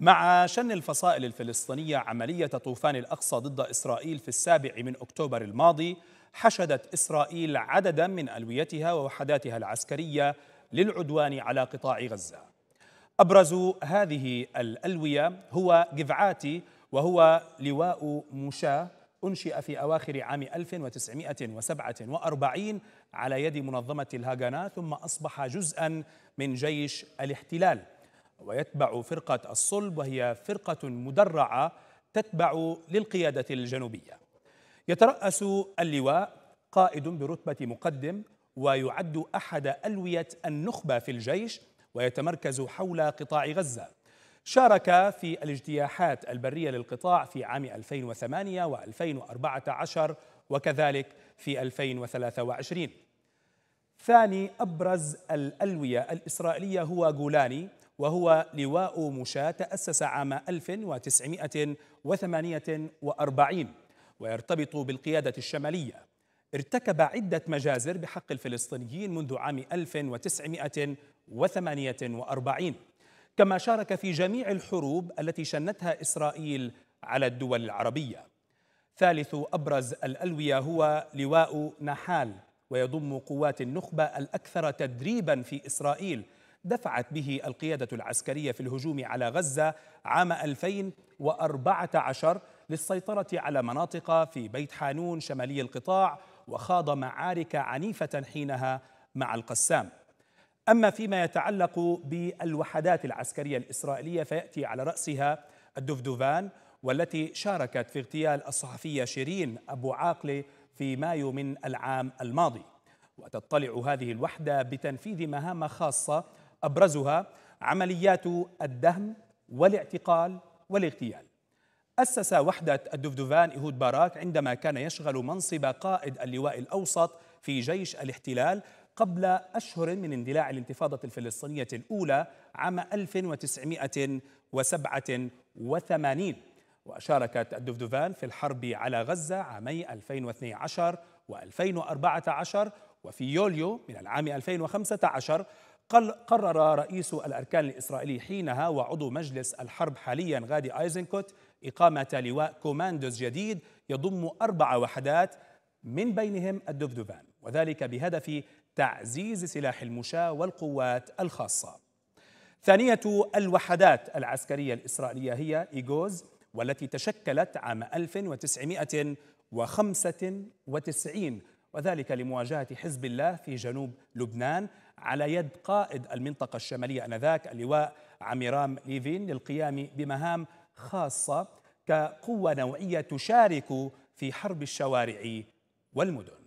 مع شن الفصائل الفلسطينية عملية طوفان الأقصى ضد إسرائيل في السابع من أكتوبر الماضي حشدت إسرائيل عددا من ألويتها ووحداتها العسكرية للعدوان على قطاع غزة أبرز هذه الألوية هو جفعاتي وهو لواء مشاة أنشئ في أواخر عام 1947 على يد منظمة الهاغانا ثم أصبح جزءا من جيش الاحتلال ويتبع فرقة الصلب وهي فرقة مدرعة تتبع للقيادة الجنوبية يترأس اللواء قائد برتبة مقدم ويعد أحد ألوية النخبة في الجيش ويتمركز حول قطاع غزة شارك في الاجتياحات البرية للقطاع في عام 2008 و2014 وكذلك في 2023 ثاني أبرز الألوية الإسرائيلية هو جولاني وهو لواء مشاة تأسس عام 1948 ويرتبط بالقيادة الشمالية ارتكب عدة مجازر بحق الفلسطينيين منذ عام 1948 كما شارك في جميع الحروب التي شنتها إسرائيل على الدول العربية ثالث أبرز الألوية هو لواء نحال ويضم قوات النخبة الأكثر تدريبا في إسرائيل دفعت به القيادة العسكرية في الهجوم على غزة عام 2014 للسيطرة على مناطق في بيت حانون شمالي القطاع وخاض معارك عنيفة حينها مع القسام أما فيما يتعلق بالوحدات العسكرية الإسرائيلية فيأتي على رأسها الدفدوفان والتي شاركت في اغتيال الصحفية شيرين أبو عاقلة في مايو من العام الماضي وتطلع هذه الوحدة بتنفيذ مهام خاصة أبرزها عمليات الدهم والاعتقال والاغتيال أسس وحدة الدفدفان إيهود باراك عندما كان يشغل منصب قائد اللواء الأوسط في جيش الاحتلال قبل أشهر من اندلاع الانتفاضة الفلسطينية الأولى عام 1987 وشاركت الدفدفان في الحرب على غزة عامي 2012 و2014 وفي يوليو من العام 2015 قرر رئيس الأركان الإسرائيلي حينها وعضو مجلس الحرب حاليا غادي آيزنكوت إقامة لواء كوماندوز جديد يضم أربع وحدات من بينهم الدفدفان وذلك بهدف تعزيز سلاح المشاة والقوات الخاصة ثانية الوحدات العسكرية الإسرائيلية هي إيغوز والتي تشكلت عام 1995 وذلك لمواجهة حزب الله في جنوب لبنان على يد قائد المنطقة الشمالية أنذاك اللواء عميرام ليفين للقيام بمهام خاصة كقوة نوعية تشارك في حرب الشوارع والمدن